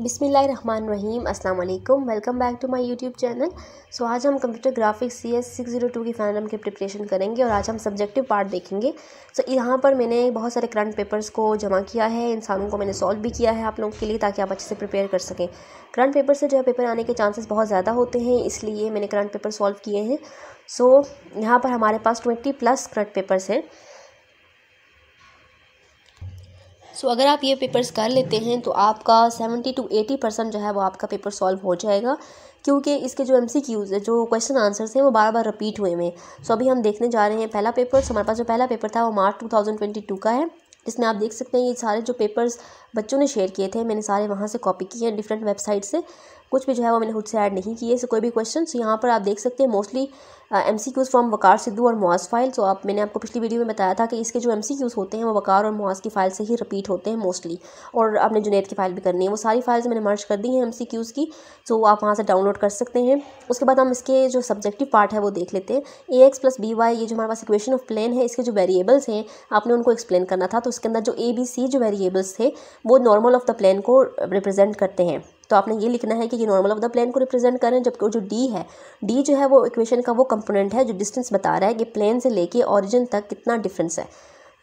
बिसमीम् अल्लाम welcome back to my YouTube channel so आज हम computer graphics C S six zero two की final के प्रिपरेशन करेंगे और आज हम सब्जेक्टिव पार्ट देखेंगे सो so, यहाँ पर मैंने बहुत सारे करंट पेपर्स को जमा किया है इंसानों को मैंने सॉल्व भी किया है आप लोगों के लिए ताकि आप अच्छे से प्रिपेयर कर सकें करंट पेपर से जो है पेपर आने के चांसेस बहुत ज़्यादा होते हैं इसलिए मैंने करंट पेपर सॉल्व किए हैं सो so, यहाँ पर हमारे पास ट्वेंटी प्लस करंट पेपर्स हैं सो so, अगर आप ये पेपर्स कर लेते हैं तो आपका सेवेंटी टू एटी परसेंट जो है वो आपका पेपर सॉल्व हो जाएगा क्योंकि इसके जो एम सी क्यूज़ है जो क्वेश्चन आंसर्स हैं वो बार बार रिपीट हुए हुए हैं so, सो अभी हम देखने जा रहे हैं पहला पेपर हमारे पास जो पहला पेपर था वो March two thousand twenty two का है जिसमें आप देख सकते हैं ये सारे जो पेपर्स बच्चों ने शेयर किए थे मैंने सारे वहाँ से कॉपी किए हैं डिफरेंट वेबसाइट से कुछ भी जो है वो मैंने खुद से ऐड नहीं किए कोई भी क्वेश्चन यहाँ पर आप देख सकते हैं mostly M C Qs from Waqar Sidhu और मुआज फाइल सो आप मैंने आपको पिछली वीडियो में बताया था कि इसके जो एम सी क्यूज़ होते हैं वो वकार और मुआज की फाइल से ही रिपीट होते हैं मोस्टली और आपने जुनेद की फाइल भी करनी है वो सारी फाइल्स मैंने मर्ज कर दी हैं एम सी क्यूज़ की सो आप वहाँ से डाउनलोड कर सकते हैं उसके बाद हम इसके जो सब्जेक्टिव पार्ट है वो देख लेते हैं A X plus B Y ये जो हमारे पास इक्वेशन ऑफ प्लेन है इसके जो वेरिएबल्स हैं आपने उनको एक्सप्लेन करना था तो उसके अंदर जो ए बी सी जो वेरिएबल्स थे वो नॉर्मल ऑफ द प्लान को रिप्रेजेंट करते हैं तो आपने ये लिखना है कि ये नॉर्मल ऑफ द प्लेन को रिप्रेजेंट करें जबकि जो डी है डी जो है वो इक्वेशन का वो कंपोनेंट है जो डिस्टेंस बता रहा है कि प्लेन से लेके ऑरिजिन तक कितना डिफरेंस है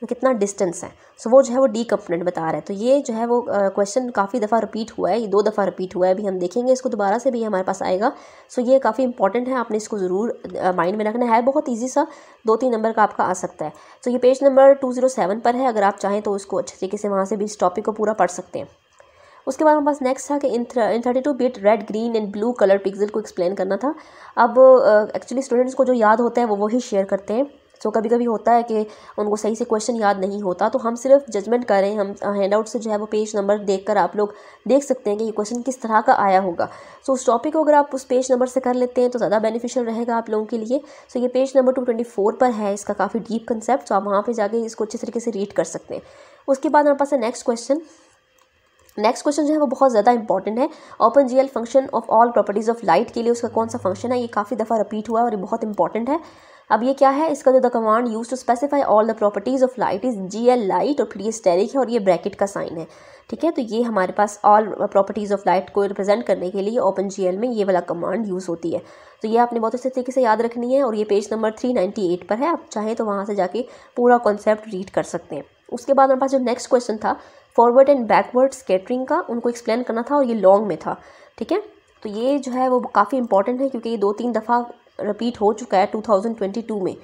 कितना डिस्टेंस है सो so, वो जो है वो डी कंपोनेंट बता रहा है तो ये जो है वो क्वेश्चन काफ़ी दफ़ा रिपीट हुआ है ये दो दफ़ा रिपीट हुआ है अभी हम देखेंगे इसको दोबारा से भी हमारे पास आएगा सो so, ये काफ़ी इंपॉर्टेंट है आपने इसको ज़रूर माइंड में रखना है बहुत ईजी सा दो तीन नंबर का आपका आ सकता है सो so, ये page number two zero seven पर है अगर आप चाहें तो उसको अच्छे तरीके से वहाँ से भी इस टॉपिक को पूरा पढ़ सकते हैं उसके बाद हमारे पास नेक्स्ट था कि in in thirty two bit red green and blue colour pixel को एक्सप्लेन करना था अब एक्चुअली uh, स्टूडेंट्स को जो याद होता है वो वही शेयर करते हैं सो so, कभी कभी होता है कि उनको सही से क्वेश्चन याद नहीं होता तो हम सिर्फ जजमेंट करें हम हैंड आउट से जो है वो पेज नंबर देख कर आप लोग देख सकते हैं कि ये क्वेश्चन किस तरह का आया होगा सो so, उस टॉपिक को अगर आप उस पेज नंबर से कर लेते हैं तो ज़्यादा बेनिफिशियल रहेगा आप लोगों के लिए सो so, ये page number two twenty four पर है इसका काफ़ी डीप कंसेप्ट तो आप वहाँ पर जाके इसको अच्छे तरीके से रीड कर सकते हैं उसके बाद हमारे पास है नेक्स्ट क्वेश्चन नेक्स्ट क्वेश्चन जो है वो बहुत ज़्यादा इंपॉर्टेंट है open G function of all properties of light के लिए उसका कौन सा फंक्शन है ये काफ़ी दफ़ा रिपीट हुआ है और ये बहुत इंपॉर्टेंट है अब ये क्या है इसका जो the command use to specify all the properties of light is G L light और फिर ये स्टेरिक है और ये ब्रैकेट का साइन है ठीक है तो ये हमारे पास ऑल प्रॉपर्टीज़ ऑफ लाइट को रिप्रेजेंट करने के लिए ओपन जी में ये वाला कमांड यूज़ होती है तो ये आपने बहुत अच्छे तरीके से याद रखनी है और ये पेज नंबर थ्री पर है आप चाहें तो वहाँ से जाके पूरा कॉन्सेप्ट रीड कर सकते हैं उसके बाद हमारे पास जो नेक्स्ट क्वेश्चन था फॉरवर्ड एंड बैकवर्ड स्केटरिंग का उनको एक्सप्लेन करना था और ये लॉन्ग में था ठीक है तो ये जो है वो काफ़ी इंपॉर्टेंट है क्योंकि ये दो तीन दफ़ा रिपीट हो चुका है 2022 में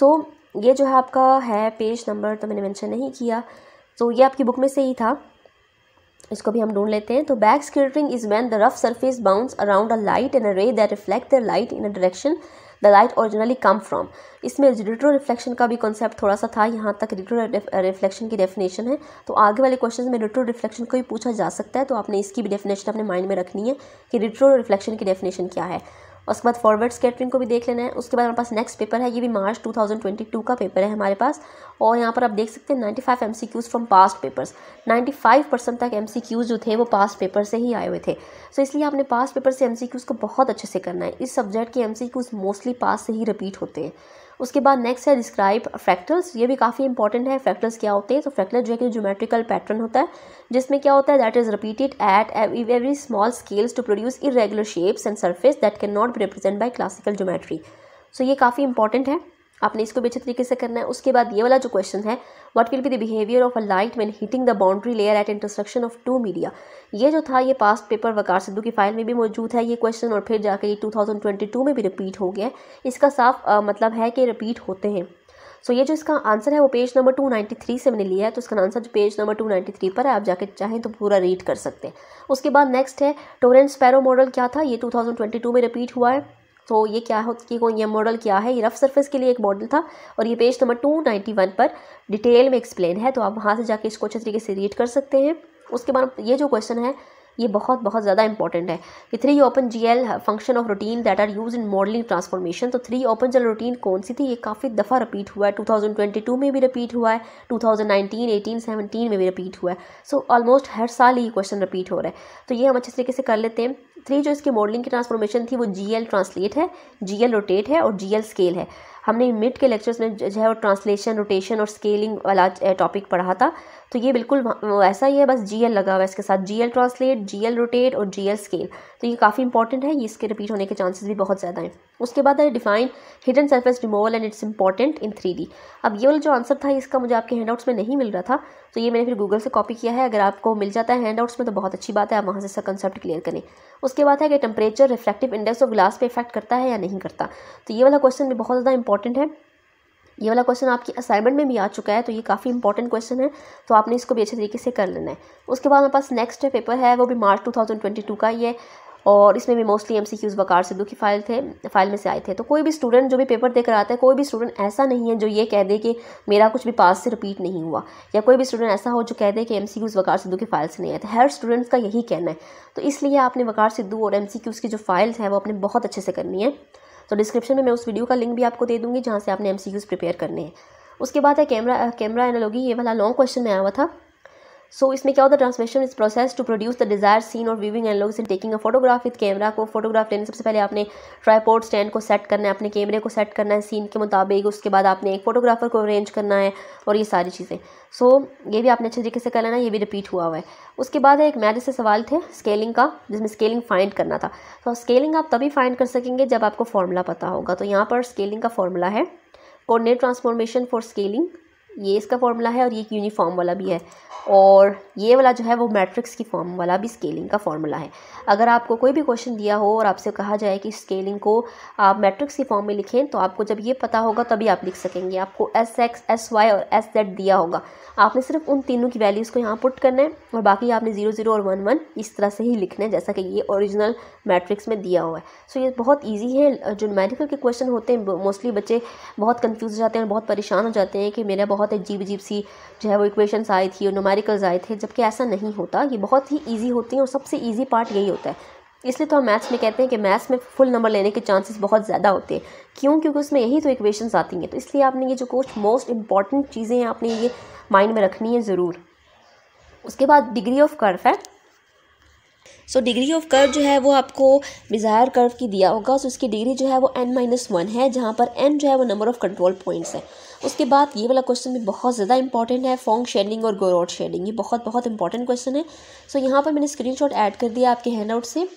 सो so, ये जो है आपका है पेज नंबर तो मैंने मेंशन नहीं किया तो so, ये आपकी बुक में से ही था इसको भी हम ढूंढ लेते हैं तो back scattering is when the rough surface bounce around a light and a ray that reflect the light in a direction the light originally come from इसमें रिट्रो रिफ्लेक्शन का भी कॉन्सेप्ट थोड़ा सा था यहाँ तक रिट्रो रिफ्लेक्शन की definition है तो आगे वाले क्वेश्चन में रिट्रो रिफ्लेक्शन को भी पूछा जा सकता है तो आपने इसकी भी डेफिनेशन अपने माइंड में रखनी है कि रिट्रो रिफ्लेक्शन की डेफिनेशन क्या है उसके बाद फॉरवर्ड स्केटरिंग को भी देख लेना है उसके बाद हमारे पास नेक्स्ट पेपर है ये भी मार्च 2022 का पेपर है हमारे पास और यहाँ पर आप देख सकते हैं 95 five M C Qs from past papers ninety percent तक एम सी क्यूज़ जो थे वो पास्ट पेपर से ही आए हुए थे सो so, इसलिए आपने पास्ट पेपर से एम सी क्यूज़ को बहुत अच्छे से करना है इस सब्जेक्ट के एम सी क्यूज़ मोस्टली पास से ही रिपीट होते हैं उसके बाद नेक्स्ट है डिस्क्राइब फ्रैक्टल्स ये भी काफ़ी इंपॉर्टेंट है फ्रैक्टल्स क्या होते हैं तो फ्रैक्टल जो है कि जोमेट्रिकल पैटर्न होता है जिसमें क्या होता है that is repeated at every small scales to produce irregular shapes and surface that can not be represent by classical geometry so ये काफ़ी इंपॉर्टेंट है आपने इसको भी अच्छे तरीके से करना है उसके बाद ये वाला जो क्वेश्चन है what will be the behaviour of a light man heating the boundary layer at intersection of two media ये जो था ये पास्ट पेपर वकार सिद्धू की फाइल में भी मौजूद है ये क्वेश्चन और फिर जाकर ये 2022 में भी रिपीट हो गया है इसका साफ आ, मतलब है कि रिपीट होते हैं सो so, ये जो इसका आंसर है वो पेज नंबर 293 से मैंने लिया है तो इसका आंसर जो पेज नंबर 293 पर है आप जाके चाहें तो पूरा रीड कर सकते हैं उसके बाद नेक्स्ट है टोरेंट पैरो मॉडल क्या था ये 2022 में रिपीट हुआ है तो ये क्या हो कि यह मॉडल क्या है ये रफ़ सरफेस के लिए एक मॉडल था और ये page number two ninety one पर डिटेल में एक्सप्लेन है तो आप वहाँ से जाके इसको अच्छे तरीके से रीड कर सकते हैं उसके बाद ये जो क्वेश्चन है ये बहुत बहुत ज़्यादा इंपॉर्टेंट है कि three open G L function of routine that are use in modelling transformation तो थ्री ओपन जल रूटीन कौन सी थी ये काफ़ी दफ़ा रिपीट हुआ है 2022 में भी रिपीट हुआ है 2019 18 17 में भी रिपीट हुआ है सो so, ऑलमोस्ट हर साल ये क्वेश्चन रिपीट हो रहा है तो ये हम अच्छे तरीके से कर लेते हैं थ्री जो इसकी मॉडलिंग की ट्रांसफॉर्मेशन थी वो जी एल ट्रांसलेट है जी एल रोटेट है और जी एल स्केल है हमने मिड के लेक्चर्स में जो है वो ट्रांसलेशन रोटेशन और स्केलिंग वाला टॉपिक पढ़ा था तो ये बिल्कुल ऐसा ही है बस जी एल लगा हुआ है इसके साथ G L translate G L rotate और जी एल स्केल तो ये काफ़ी इंपॉर्टेंट है ये इसके रिपीट होने के चांसेस भी बहुत ज़्यादा हैं उसके बाद है define hidden surface removal and it's important in three अब ये वाला जो आंसर था इसका मुझे आपके हैंड में नहीं मिल रहा था तो ये मैंने फिर गूगल से कॉपी किया है अगर आपको मिल जाता है हैंड में तो बहुत अच्छी बात है आप वहाँ से इसका कंसेप्ट क्लियर करें उसके बाद है कि temperature reflective index of glass पर इफेक्ट करता है या नहीं करता तो ये वाला क्वेश्चन भी बहुत ज़्यादा इंपॉर्टेंट है ये वाला क्वेश्चन आपकी असाइनमेंट में भी आ चुका है तो ये काफ़ी इंपॉर्टेंट क्वेश्चन है तो आपने इसको भी अच्छे तरीके से कर लेना है उसके बाद हमारे पास नेक्स्ट पेपर है वो भी मार्च 2022 का ये और इसमें भी mostly M C Qs Waqar Sidhu की फाइल थे फाइल में से आए थे तो कोई भी स्टूडेंट जो भी पेपर देकर आता है कोई भी स्टूडेंट ऐसा नहीं है जो ये कह दे कि मेरा कुछ भी पास से रिपीट नहीं हुआ या कोई भी स्टूडेंट ऐसा हो जो कह दे कि M C Qs Waqar Sidhu की फाइल से नहीं आए थे तो हर स्टूडेंट्स का यही कहना है तो इसलिए आपने वकार सिद्धू और एम सी क्यूज़ की जो फाइल्स हैं वो अपने बहुत अच्छे से करनी है तो डिस्क्रिप्शन में मैं उस वीडियो का लिंक भी आपको दे दूँगी जहाँ से आपने एम सी क्यूज़ प्रिपेयर करने हैं उसके बाद है कैमरा कैमरा एनालॉगी ये वाला लॉन्ग क्वेश्चन में आया हुआ था सो इसमें क्या होता है transmission is process to produce the desire scene और व्यूविंग एंड लोग in taking a photograph with camera को फोटोग्राफ लेने सबसे पहले आपने ट्राईपोर्ट स्टैंड को सेट करना है अपने कैमरे को सेट करना है सीन के मुताबिक उसके बाद आपने एक फोटोग्राफर को अरेंज करना है और ये सारी चीज़ें सो so, ये भी आपने अच्छे तरीके से कर लेना ये भी रिपीट हुआ हुआ है उसके बाद एक मेरे से सवाल थे स्केलिंग का जिसमें स्केलिंग फाइंड करना था तो so, स्केलिंग आप तभी फाइंड कर सकेंगे जब आपको फॉर्मूला पता होगा तो यहाँ पर स्केलिंग का फॉर्मूला है कोर्डिनेट ट्रांसफॉर्मेशन फॉर स्केलिंग ये इसका फॉर्मूला है और ये यूनिफॉर्म वाला भी है और ये वाला जो है वो मैट्रिक्स की फॉर्म वाला भी स्केलिंग का फॉर्मूला है अगर आपको कोई भी क्वेश्चन दिया हो और आपसे कहा जाए कि स्केलिंग को आप मैट्रिक्स की फॉर्म में लिखें तो आपको जब ये पता होगा तभी आप लिख सकेंगे आपको एस एक्स एस वाई और एस जेड दिया होगा आपने सिर्फ उन तीनों की वैल्यूज़ को यहाँ पुट करना है और बाकी आपने ज़ीरो ज़ीरो और वन वन इस तरह से ही लिखना है जैसा कि ये ओरिजिनल मैट्रिक्स में दिया हुआ है सो ये बहुत ईजी है जो मेडिकल के क्वेश्चन होते हैं मोस्टली बच्चे बहुत कन्फ्यूज़ हो जाते हैं और बहुत परेशान हो जाते हैं कि मेरा बहुत बहुत अजीब अजीब सी जो है वो इक्वेशंस आई थी और नोमेरिकल्स आए थे जबकि ऐसा नहीं होता ये बहुत ही ईजी होती हैं और सबसे ईजी पार्ट यही होता है इसलिए तो हम मैथ्स में कहते हैं कि मैथ्स में फुल नंबर लेने के चांसेस बहुत ज़्यादा होते हैं क्यों क्योंकि उसमें यही तो इक्वेशंस आती हैं तो इसलिए आपने ये जो कोस्ट मोस्ट इंपॉर्टेंट चीज़ें हैं आपने ये माइंड में रखनी है ज़रूर उसके बाद डिग्री ऑफ कर्व है सो डिग्री ऑफ कर्व जो है वो आपको डिज़ायर कर्व की दिया होगा सो so उसकी डिग्री जो है वो एन माइनस वन है जहाँ पर एन जो है वो नंबर ऑफ़ कंट्रोल पॉइंट्स है उसके बाद ये वाला क्वेश्चन भी बहुत ज़्यादा इंपॉर्टेंट है फोंग शेडिंग और गोरोट शेडिंग ये बहुत बहुत इंपॉर्टेंट क्वेश्चन है सो so, यहाँ पर मैंने स्क्रीन ऐड कर दिया आपके हैंड आउट से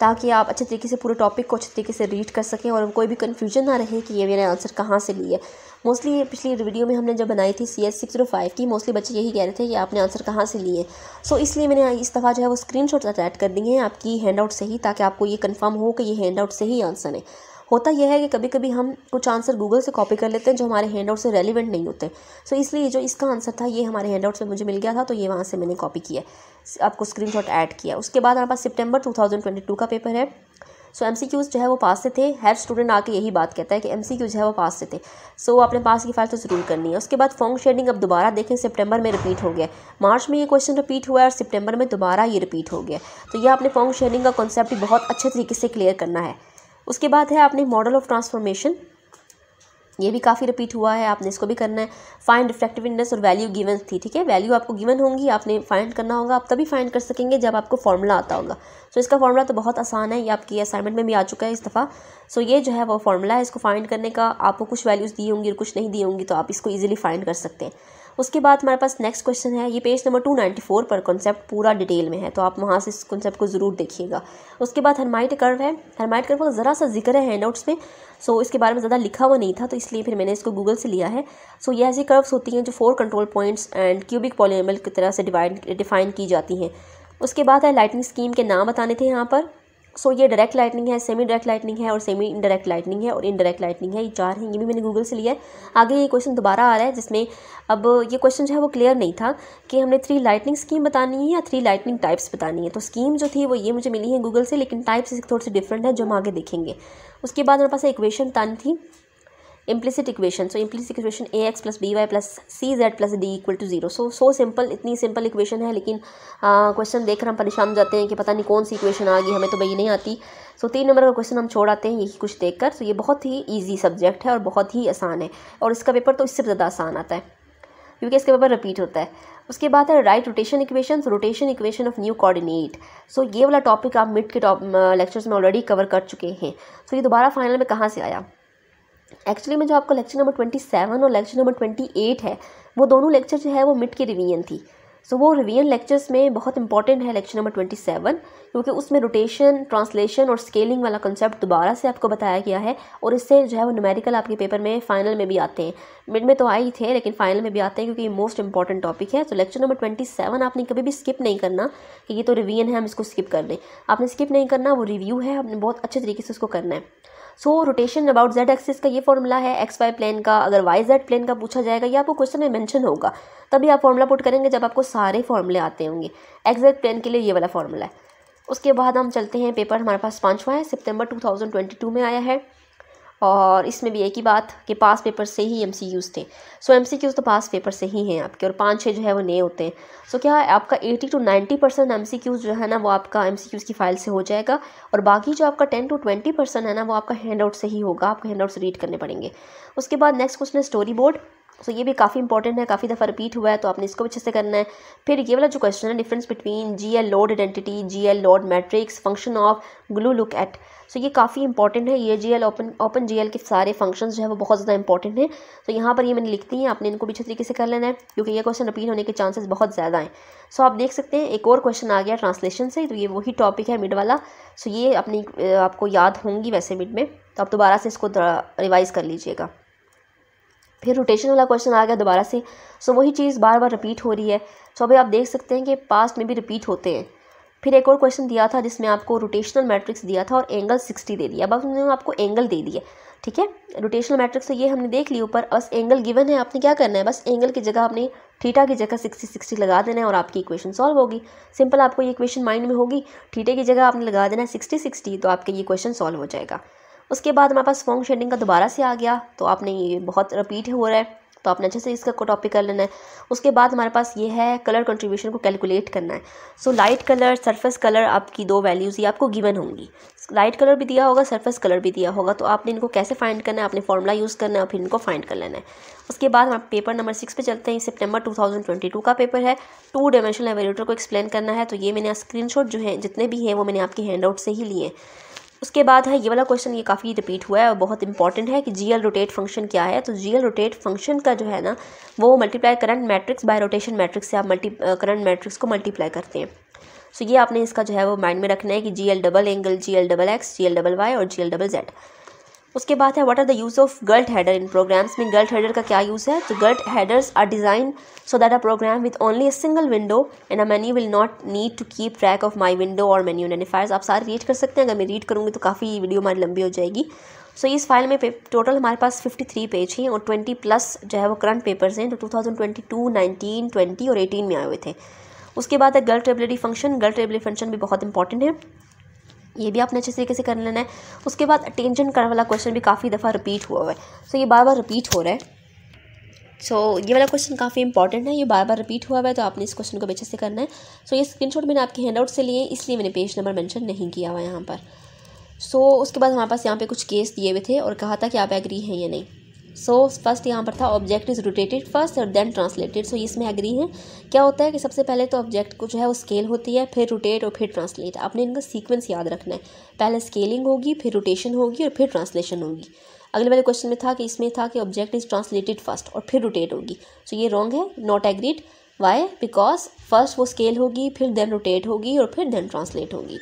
ताकि आप अच्छे तरीके से पूरे टॉपिक को अच्छे तरीके से रीड कर सकें और कोई भी कन्फ्यूजन ना रहे कि ये मैंने आंसर कहाँ से लिया मोस्टली पिछली वीडियो में हमने जब बनाई थी C S six zero five की मोस्टली बच्चे यही कह रहे थे कि आपने आंसर कहाँ से लिए सो so, इसलिए मैंने इस दफ़ा जो है वो स्क्रीन शॉट अटैच कर दिए हैं आपकी हैंड आउट से ही ताकि आपको ये कन्फर्म हो कि ये हैंड आउट से ही आंसर है होता यह है कि कभी कभी हम कुछ आंसर गूगल से कॉपी कर लेते हैं जो हमारे हैंड आउट से रेलिवेंट नहीं होते सो so, इसलिए जो इसका आंसर था ये हमारे हैंड आउट से मुझे मिल गया था तो ये वहाँ से मैंने कॉपी किया आपको स्क्रीन ऐड किया उसके बाद हमारे पास सितंबर टू का पेपर है सो एम सी क्यूज़ जो है वो पास से थे हर स्टूडेंट आके यही बात कहता है कि एम सी क्यूज़ जो है वो पास से थे सो so, आपने पास की फाइल तो ज़रूर करनी है उसके बाद फॉन्ग शेडिंग अब दोबारा देखें सितंबर में रिपीट हो गया मार्च में ये क्वेश्चन रिपीट हुआ है और सितंबर में दोबारा ये रिपीट हो गया तो यह आपने फॉन्ग शेडिंग का कॉन्सेप्ट बहुत अच्छे तरीके से क्लियर करना है उसके बाद है आपने मॉडल ऑफ ट्रांसफॉर्मेशन ये भी काफ़ी रिपीट हुआ है आपने इसको भी करना है फाइंड इफेक्टिविनेस और वैल्यू गिवन थी ठीक है वैल्यू आपको गिवन होंगी आपने फाइंड करना होगा आप तभी फाइंड कर सकेंगे जब आपको फॉर्मूला आता होगा सो so, इसका फॉर्मूला तो बहुत आसान है ये आपकी असाइनमेंट में भी आ चुका है इस दफ़ा सो so, ये जो है वो फॉर्मूला है इसको फाइंड करने का आपको कुछ वैल्यूज़ दी होंगी और कुछ नहीं दी होंगी तो आप इसको ईजिली फाइंड कर सकते हैं उसके बाद हमारे पास नेक्स्ट क्वेश्चन है ये पेज नंबर टू फोर पर कॉन्सेप्ट पूरा डिटेल में है तो आप वहाँ से इस कॉन्सेप्ट को ज़रूर देखिएगा उसके बाद हरमाइट कर्व है हरमाइट कर्व का ज़रा सा जिक्र है हैंड आउट्स में सो so, इसके बारे में ज़्यादा लिखा हुआ नहीं था तो इसलिए फिर मैंने इसको गूगल से लिया है सो so, ये ऐसी कर्व्स होती हैं जो four control points and cubic polynomial की तरह से डिवाइड डिफाइन की जाती हैं उसके बाद है लाइटिंग स्कीम के नाम बताने थे यहाँ पर सो ये डायरेक्ट लाइटनिंग है सेमी डायरेक्ट लाइटनिंग है और सेमी इनडायरेक्ट लाइटनिंग है और इनडायरेक्ट लाइटनिंग है ये चार हैं ये भी मैंने गूगल से लिया है आगे ये क्वेश्चन दोबारा आ रहा है जिसमें अब ये क्वेश्चन जो है वो क्लियर नहीं था कि हमने थ्री लाइटनिंग स्कीम बतानी है या थ्री लाइटनिंग टाइप्स बतानी है तो स्कीम जो थी वो ये मुझे मिली है गूगल से लेकिन टाइप्स थोड़े थोड़ी सी डिफरेंट है जो हम आगे देखेंगे उसके बाद हमारे पास इक्वेशन तन थी implicit equation so implicit equation A X plus B Y plus C Z plus D equal to zero so so simple इतनी सिंपल इक्वेशन है लेकिन क्वेश्चन देख कर हम परेशान जाते हैं कि पता नहीं कौन सी इक्वेशन आ गई हमें तो भाई नहीं आती सो so, तीन नंबर का क्वेश्चन हम छोड़ आते हैं यही कुछ देख कर सो so, ये बहुत ही ईजी सब्जेक्ट है और बहुत ही आसान है और इसका पेपर तो इससे ज़्यादा आसान आता है क्योंकि इसका पेपर रिपीट होता है उसके बाद है right rotation equation rotation equation of new coordinate so ये वाला टॉपिक आप मिड के टॉप लेक्चर्स में ऑलरेडी कवर कर चुके हैं सो so, ये दोबारा फाइनल में कहाँ से आया एक्चुअली में जो आपका लेक्चर नंबर ट्वेंटी सेवन और लेक्चर नंबर ट्वेंटी एट है वो दोनों लेक्चर जो है वो मिट की रिवीजन थी सो so, वो रिवीजन लेक्चर्स में बहुत इंपॉर्टेंट है लेक्चर नंबर ट्वेंटी सेवन क्योंकि उसमें रोटेशन ट्रांसलेशन और स्केलिंग वाला कंसेप्ट दोबारा से आपको बताया गया है और इससे जो है वो न्यूमेरिकल आपके पेपर में फाइनल में भी आते हैं मिड में तो आए ही थे लेकिन फाइनल में भी आते हैं क्योंकि ये मोस्ट इंपॉर्टेंट टॉपिक है तो लेक्चर नंबर ट्वेंटी सेवन आपने कभी भी स्किप नहीं करना कि ये तो रिवीजन है हम इसको स्किप कर लें आपने स्किप नहीं करना वो रिव्यू है आपने बहुत अच्छे तरीके से उसको करना है so rotation about Z axis का ये फॉर्मूला है एक्स वाई प्लेन का अगर वाई जेड प्लेन का पूछा जाएगा या आपको क्वेश्चन में मैंशन होगा तभी आप फॉर्मूला पुट करेंगे जब आपको सारे फॉर्मूले आते होंगे एक्स जेड प्लेन के लिए ये वाला फॉर्मूला है उसके बाद हम चलते हैं पेपर हमारे पास पाँचवा है सितंबर 2022 में आया है और इसमें भी एक ही बात कि पास पेपर से ही एम थे सो एम तो पास पेपर से ही हैं आपके और पाँच छः जो है वो नए होते हैं सो so, क्या है आपका 80 टू 90 परसेंट एम जो है ना वो आपका एम की फ़ाइल से हो जाएगा और बाकी जो आपका 10 टू 20 परसेंट है ना वो आपका हैंड आउट से ही होगा आपको हैंड आउट से रीड करने पड़ेंगे उसके बाद नेक्स्ट क्वेश्चन है स्टोरी बोर्ड सो ये भी काफ़ी इंपॉर्टेंट है काफ़ी दफ़ा रिपीट हुआ है तो आपने इसको अच्छे से करना है फिर ये वाला जो क्वेश्चन है difference between G L load identity G L load matrix function of glu look at so ये काफ़ी इंपॉर्टेंट है ये G L open open G L के सारे फंक्शन जो है वो बहुत ज़्यादा इंपॉर्टेंट हैं तो यहाँ पर ये मैंने लिखती हैं आपने इनको भी अच्छे तरीके से कर लेना है क्योंकि ये क्वेश्चन रिपीट होने के चांसेस बहुत ज़्यादा हैं सो आप देख सकते हैं एक और क्वेश्चन आ गया ट्रांसलेशन से तो ये वही टॉपिक है मिड वाला सो ये अपनी आपको याद होंगी वैसे मिड में तो आप दोबारा से इसको रिवाइज़ कर लीजिएगा फिर रोटेशन वाला क्वेश्चन आ गया दोबारा से सो वही चीज़ बार बार रिपीट हो रही है सो अभी आप देख सकते हैं कि पास्ट में भी रिपीट होते हैं फिर एक और क्वेश्चन दिया था जिसमें आपको रोटेशनल मैट्रिक्स दिया था और एंगल सिक्सटी दे दिया बस उन्होंने आपको एंगल दे दिया ठीक है रोटेशनल मैट्रिक्स तो ये हमने देख लिया ऊपर बस एंगल गिवन है आपने क्या करना है बस एंगल की जगह आपने थीटा की जगह सिक्सटी सिक्सटी लगा देना है और आपकी इक्वेशन सॉल्व होगी सिंपल आपको ये इक्वेशन माइंड में होगी थीटे की जगह आपने लगा देना है सिक्सटी सिक्सटी तो आपके ये क्वेश्चन सॉल्व हो जाएगा उसके बाद हमारे पास फॉन्ग शेडिंग का दोबारा से आ गया तो आपने ये बहुत रिपीट हो रहा है तो आपने अच्छे से इसका को टॉपिक कर लेना है उसके बाद हमारे पास ये है कलर कंट्रीब्यूशन को कैलकुलेट करना है so light colour surface colour आपकी दो वैल्यूज़ ही आपको गिवन होंगी लाइट कलर भी दिया होगा सरफेस कलर भी दिया होगा तो आपने इनको कैसे फाइंड करना है आपने फॉर्मूला यूज़ करना है और फिर इनको फाइंड कर लेना है उसके बाद हम पेपर नंबर सिक्स पे चलते हैं सितंबर 2022 का पेपर है टू डायमेंशनल एवेलेटर को एक्सप्लेन करना है तो ये मैंने स्क्रीनशॉट जो है जितने भी हैं वो मैंने आपके हैंड आउट से ही लिए हैं उसके बाद है ये वाला क्वेश्चन ये काफ़ी रिपीट हुआ है और बहुत इंपॉर्टेंट है कि जी एल रोटेट फंक्शन क्या है तो जी एल रोटेट फंक्शन का जो है ना वो multiply current matrix by rotation matrix से आप मल्टी करंट मैट्रिक्स को मल्टीप्लाई करते हैं सो ये आपने इसका जो है वो माइंड में रखना है कि G L double angle G L double X G L double Y और जी एल डबल जेड उसके बाद है what are the use of glut header in programs में गर्ल्ट हेडर का क्या यूज़ है तो glut headers are design so that a program with only a single window and a menu will not need to keep track of my window और menu identifiers आप सारे read कर सकते हैं अगर मैं रीड करूँगी तो काफ़ी वीडियो हमारी लंबी हो जाएगी सो so, इस फाइल में टोटल हमारे पास 53 पेज हैं और 20 प्लस जो है वो करंट पेपर्स हैं जो 2022, 19, 20 और 18 में आए हुए थे उसके बाद है glut tablet function glut tablet function भी बहुत इंपॉर्टेंट है ये भी आपने अच्छे तरीके से कर लेना है उसके बाद अटेंशन कर वाला क्वेश्चन भी काफ़ी दफ़ा रिपीट हुआ हुआ है सो ये बार बार रिपीट हो रहा है सो so, ये वाला क्वेश्चन काफ़ी इंपॉर्टेंट है ये बार बार रिपीट हुआ हुआ है तो आपने इस क्वेश्चन को अच्छे से करना है सो so, ये स्क्रीनशॉट मैंने आपके हैंडआउट से लिए इसलिए मैंने पेज नंबर मेंशन नहीं किया हुआ यहाँ पर सो so, उसके बाद हमारे पास यहाँ पे कुछ केस दिए हुए थे और कहा था कि आप एग्री हैं या नहीं सो फर्स्ट यहाँ पर था ऑब्जेक्ट इज़ रोटेटेड फर्स्ट और देन ट्रांसलेटेड सो इसमें एग्री है क्या होता है कि सबसे पहले तो ऑब्जेक्ट को जो है वो स्केल होती है फिर रोटेट और फिर ट्रांसलेट आपने इनका सीक्वेंस याद रखना है पहले स्केलिंग होगी फिर रोटेशन होगी और फिर ट्रांसलेशन होगी अगले वाले क्वेश्चन में था कि इसमें था कि ऑब्जेक्ट इज़ ट्रांसलेटेड फर्स्ट और फिर रोटेट होगी सो so, ये रॉन्ग है not agreed why because first वो स्केल होगी फिर देन रोटेट होगी और फिर देन ट्रांसलेट होगी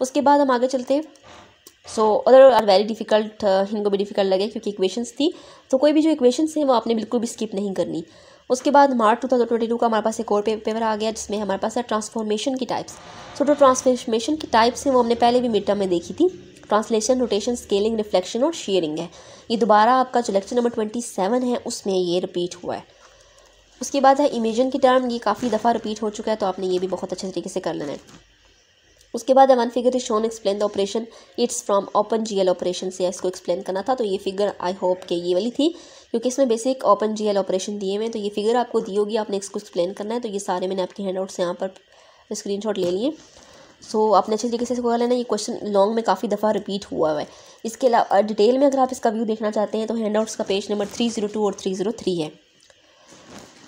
उसके बाद हम आगे चलते हैं so other are very difficult इनको भी डिफिकल्ट लगे क्योंकि इक्वेशंस थी तो कोई भी जो इक्वेशंस हैं वो आपने बिल्कुल भी स्किप नहीं करनी उसके बाद March two thousand twenty two का हमारे पास एक और पेपर आ गया जिसमें हमारे पास है ट्रांसफॉर्मेशन की टाइप्स सो जो ट्रांसफॉर्मेशन की टाइप्स हैं वो हमने पहले भी मिड में देखी थी ट्रांसलेशन रोटेशन स्केलिंग रिफ्लेक्शन और शेयरिंग है ये दोबारा आपका जो लेक्चर नंबर ट्वेंटी सेवन है उसमें ये रिपीट हुआ है उसके बाद है इमेजन की टर्म ये काफ़ी दफ़ा रिपीट हो चुका है तो आपने ये भी बहुत अच्छे तरीके से कर लेना है उसके बाद one figure is shown explain the operation it's from open G L operation से इसको एक्सप्लेन करना था तो ये फिगर आई होप के ये वाली थी क्योंकि इसमें basic open G L operation दिए हुए हैं तो ये फिगर आपको दी होगी आपने इसको एक्सप्लेन करना है तो ये सारे मैंने आपके हैंड आउट यहाँ पर स्क्रीन ले लिए सो so, आपने अच्छे तरीके से इसको लेना ये क्वेश्चन लॉन्ग में काफ़ी दफ़ा रिपीट हुआ हुआ है इसके अलावा डिटेल में अगर आप इसका व्यू देखना चाहते हैं तो हैंड आउट्स का page number three zero two और थ्री जीरो थ्री है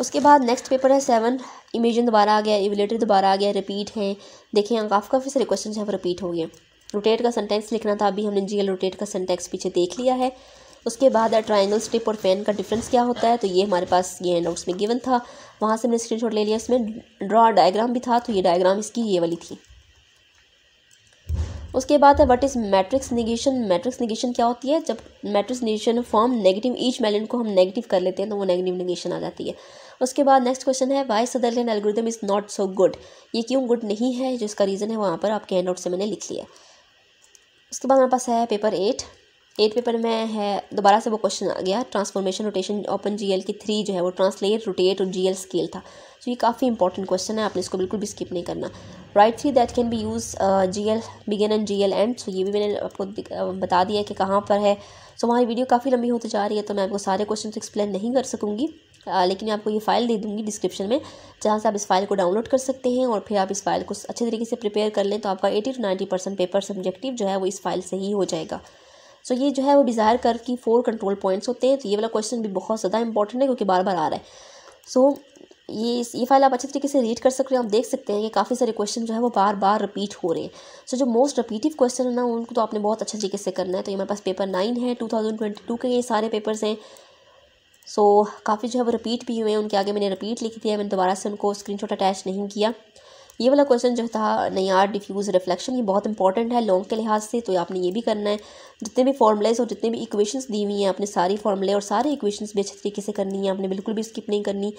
उसके बाद नेक्स्ट पेपर है सेवन इमेजन दोबारा आ गया इवेलेटर दोबारा आ गया रिपीट हैं देखें यहाँ काफ़ी काफ़ी सारे क्वेश्चन हैं वो रिपीट हो गए रोटेट का सेंटेंस लिखना था अभी हमने जीएल रोटेट का सेंटेंस पीछे देख लिया है उसके बाद है ट्राइंगल स्टिप और पेन का डिफरेंस क्या होता है तो ये हमारे पास ये नोट्स में गिवन था वहाँ से हमने स्क्रीन ले लिया इसमें ड्रॉ डायग्राम भी था तो ये डायग्राम इसकी ये वाली थी उसके बाद है what is matrix negation matrix negation क्या होती है जब matrix negation form negative each मेलन को हम नेगेटिव कर लेते हैं तो वो नेगेटिव निगेशन आ जाती है उसके बाद नेक्स्ट क्वेश्चन है why Sutherland algorithm is not so good ये क्यों गुड नहीं है जो इसका रीज़न है वहाँ पर आपके हैंड से मैंने लिख लिया उसके बाद हमारे पास है पेपर एट एट पेपर में है दोबारा से वो क्वेश्चन आ गया ट्रांसफॉर्मेशन रोटेशन ओपन जी की थ्री जो है वो ट्रांसलेट रोटेट और जी स्केल था तो ये काफ़ी इंपॉर्टेंट क्वेश्चन है आपने इसको बिल्कुल भी स्किप नहीं करना right three that can be use G L begin and G L end so ये भी मैंने आपको uh, बता दिया कि कहाँ पर है सो so, वहाँ वीडियो काफ़ी लंबी होती जा रही है तो मैं आपको सारे क्वेश्चन एक्सप्लेन नहीं कर सकूँगी आ, लेकिन मैं आपको ये फ़ाइल दे दूँगी डिस्क्रिप्शन में जहाँ से आप इस फाइल को डाउनलोड कर सकते हैं और फिर आप इस फाइल को अच्छे तरीके से प्रिपेयर कर लें तो आपका eighty two ninety percent paper subjective जो है वो इस फाइल से ही हो जाएगा सो ये जो है वो डिज़ायर कर की फोर कंट्रोल पॉइंट्स होते हैं तो ये वाला क्वेश्चन भी बहुत ज़्यादा इंपॉर्टेंट है क्योंकि बार बार आ रहा है सो ये ये फाइल आप अच्छे तरीके से रीड कर सकते हैं आप देख सकते हैं कि काफ़ी सारे क्वेश्चन जो है वो बार बार रिपीट हो रहे हैं सो जो मोस्ट रिपीटिव क्वेश्चन है ना उनको तो आपने बहुत अच्छे तरीके से करना है तो ये हमारे पास पेपर नाइन है टू थाउजेंड ट्वेंटी टू के ये सारे पेपर्स हैं सो काफ़ी जो है वो रिपीट भी हुए हैं उनके आगे मैंने रिपीट लिखी थी मैंने दोबारा से उनको स्क्रीनशॉट अटैच नहीं किया ये वाला क्वेश्चन जो था नयार डिफ्यूज़ रिफ्लेक्शन ये बहुत इंपॉर्टेंट है लॉन्ग के लिहाज से तो आपने ये भी करना है जितने भी फॉर्मूलेज और जितने भी इक्वेशंस दी हुई हैं आपने सारी फॉर्मूले और सारे इक्वेशंस भी अच्छे तरीके से करनी है आपने बिल्कुल भी स्किप नहीं करनी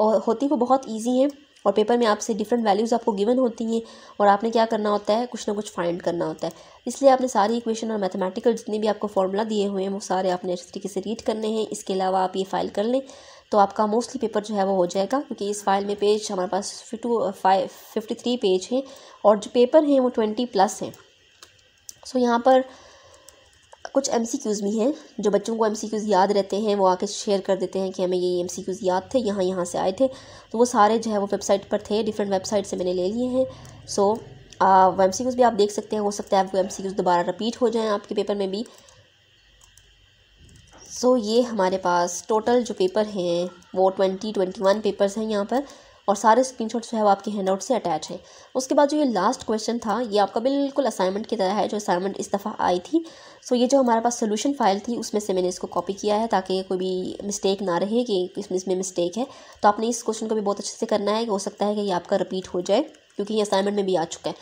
और होती वो बहुत ईजी है और पेपर में आपसे डिफरेंट वैल्यूज़ आपको गिवन होती हैं और आपने क्या करना होता है कुछ ना कुछ फाइंड करना होता है इसलिए आपने सारी इक्वेशन और मैथमेटिकल जितने भी आपको फॉर्मूला दिए हुए हैं वो सारे आपने अच्छे तरीके से रीड करने हैं इसके अलावा आप ये फाइल कर लें तो आपका मोस्टली पेपर जो है वो हो जाएगा क्योंकि इस फाइल में पेज हमारे पास two five fifty three page हैं और जो पेपर हैं वो ट्वेंटी प्लस हैं सो यहाँ पर कुछ एम भी हैं जो बच्चों को एम याद रहते हैं वो आके शेयर कर देते हैं कि हमें ये एम याद थे यहाँ यहाँ से आए थे तो वो सारे जो है वो वेबसाइट पर थे डिफरेंट वेबसाइट से मैंने ले लिए हैं सो एम भी आप देख सकते हैं हो सकता है आपको एम दोबारा रिपीट हो जाएँ आपके पेपर में भी सो so, ये हमारे पास टोटल जो पेपर हैं वो ट्वेंटी ट्वेंटी वन पेपर्स हैं यहाँ पर और सारे स्क्रीनशॉट्स जो है वो आपके हैंड आउट से अटैच है उसके बाद जो ये लास्ट क्वेश्चन था ये आपका बिल्कुल असाइनमेंट की तरह है जो असाइनमेंट इस दफ़ा आई थी सो ये जो हमारे पास सोल्यूशन फाइल थी उसमें से मैंने इसको कॉपी किया है ताकि कोई भी मिस्टेक ना रहे कि इसमें इसमें मिस्टेक है तो आपने इस क्वेश्चन को भी बहुत अच्छे से करना है हो सकता है कि ये आपका रिपीट हो जाए क्योंकि ये असाइनमेंट में भी आ चुका है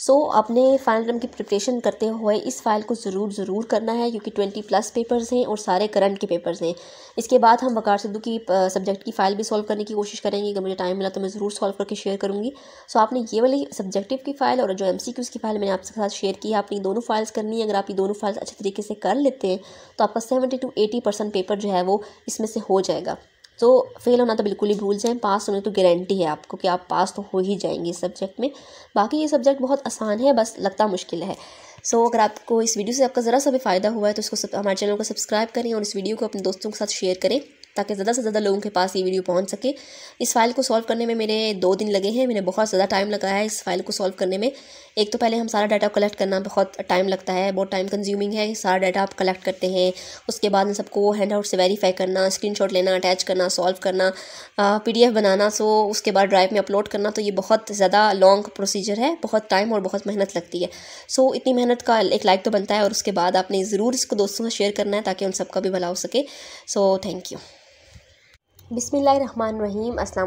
सो so, अपने फाइनल टर्म की प्रिपरेशन करते हुए इस फाइल को ज़रूर ज़रूर करना है क्योंकि ट्वेंटी प्लस पेपर्स हैं और सारे करंट के पेपर्स हैं इसके बाद हम वकार सिद्धू की सब्जेक्ट की फ़ाइल भी सॉल्व करने की कोशिश करेंगे अगर मुझे टाइम मिला तो मैं ज़रूर सॉल्व करके शेयर करूँगी सो so, आपने ये वाली सब्जेक्टिव की फ़ाइल और जो एम सी की फ़ाइल मैंने आपके साथ शेयर की है आपने दोनों फाइल्स करनी है अगर आप ये दोनों फाइल्स अच्छे तरीके से कर लेते हैं तो आपका seventy two eighty percent paper जो है वो इसमें से हो जाएगा तो फेल होना तो बिल्कुल ही भूल जाएं पास होने तो गारंटी है आपको कि आप पास तो हो ही जाएंगे इस सब्जेक्ट में बाकी ये सब्जेक्ट बहुत आसान है बस लगता मुश्किल है सो so, अगर आपको इस वीडियो से आपका ज़रा सा भी फ़ायदा हुआ है तो इसको सब हमारे चैनल को सब्सक्राइब करें और इस वीडियो को अपने दोस्तों के साथ शेयर करें ताकि ज़्यादा से ज़्यादा लोगों के पास ये वीडियो पहुँच सके इस फाइल को सॉल्व करने में मेरे दो दिन लगे हैं मैंने बहुत ज़्यादा टाइम लगाया है इस फाइल को सॉल्व करने में एक तो पहले हम सारा डाटा कलेक्ट करना बहुत टाइम लगता है बहुत टाइम कंज्यूमिंग है सारा डाटा आप कलेक्ट करते हैं उसके बाद इन सबको हैंड आउट से वेरीफाई करना स्क्रीन लेना अटैच करना सॉल्व करना पी बनाना सो उसके बाद ड्राइव में अपलोड करना तो ये बहुत ज़्यादा लॉन्ग प्रोसीजर है बहुत टाइम और बहुत मेहनत लगती है सो इतनी मेहनत का एक लाइक तो बनता है और उसके बाद आपने ज़रूर इसको दोस्तों से शेयर करना है ताकि उन सबका भी भला हो सके सो थैंक यू बिसमीम असल